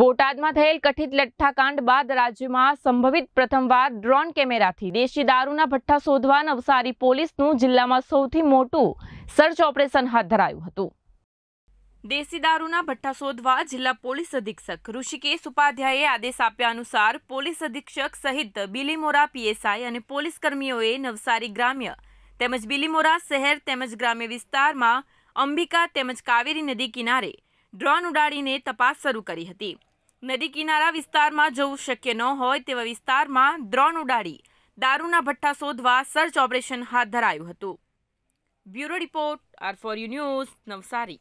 બોટાદમાં થયેલ કઠિત લઠ્ઠાકાંડ બાદ રાજ્યમાં સંભવિત પ્રથમવાર ડ્રોન કેમેરાથી દેશી દારૂના ભઠ્ઠા શોધવા નવસારી પોલીસનું જિલ્લામાં સૌથી મોટું સર્ચ ઓપરેશન હાથ ધરાયું હતું દેશી દારૂના ભઠ્ઠા શોધવા જિલ્લા પોલીસ અધિક્ષક ઋષિકેશ ઉપાધ્યાયે આદેશ આપ્યા અનુસાર પોલીસ અધિક્ષક સહિત બિલીમોરા પીએસઆઈ અને પોલીસ કર્મીઓએ નવસારી ગ્રામ્ય તેમજ બિલીમોરા શહેર તેમજ ગ્રામ્ય વિસ્તારમાં અંબિકા તેમજ કાવેરી નદી કિનારે ડ્રોન ઉડાડીને તપાસ શરૂ કરી હતી નદી કિનારા વિસ્તારમાં જવું શક્ય ન હોય તેવા વિસ્તારમાં ડ્રોન ઉડાડી દારૂના ભઠ્ઠા શોધવા સર્ચ ઓપરેશન હાથ ધરાયું હતું bureau report R four U news Navsari